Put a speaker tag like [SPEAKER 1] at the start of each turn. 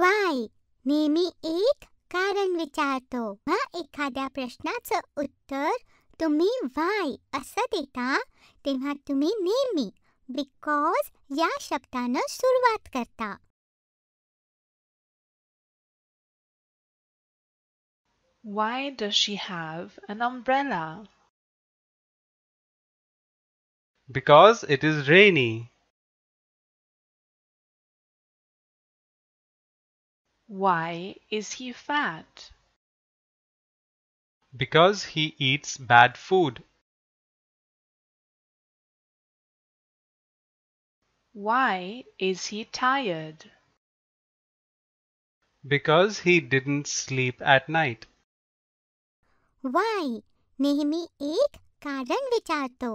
[SPEAKER 1] Y नेहमी एक कारण विचारतो व एखाद्या प्रश्नाचं उत्तर तुम्ही वाय असं देता तेव्हा तुम्ही नेहमी बिकॉज या शब्दानं सुरुवात करता
[SPEAKER 2] Why does she have an umbrella? Because it is rainy. Why is he fat? Because he eats bad food. Why is he tired?
[SPEAKER 3] Because he didn't sleep at night.
[SPEAKER 2] Why? नेहमी एक कारण विचारतो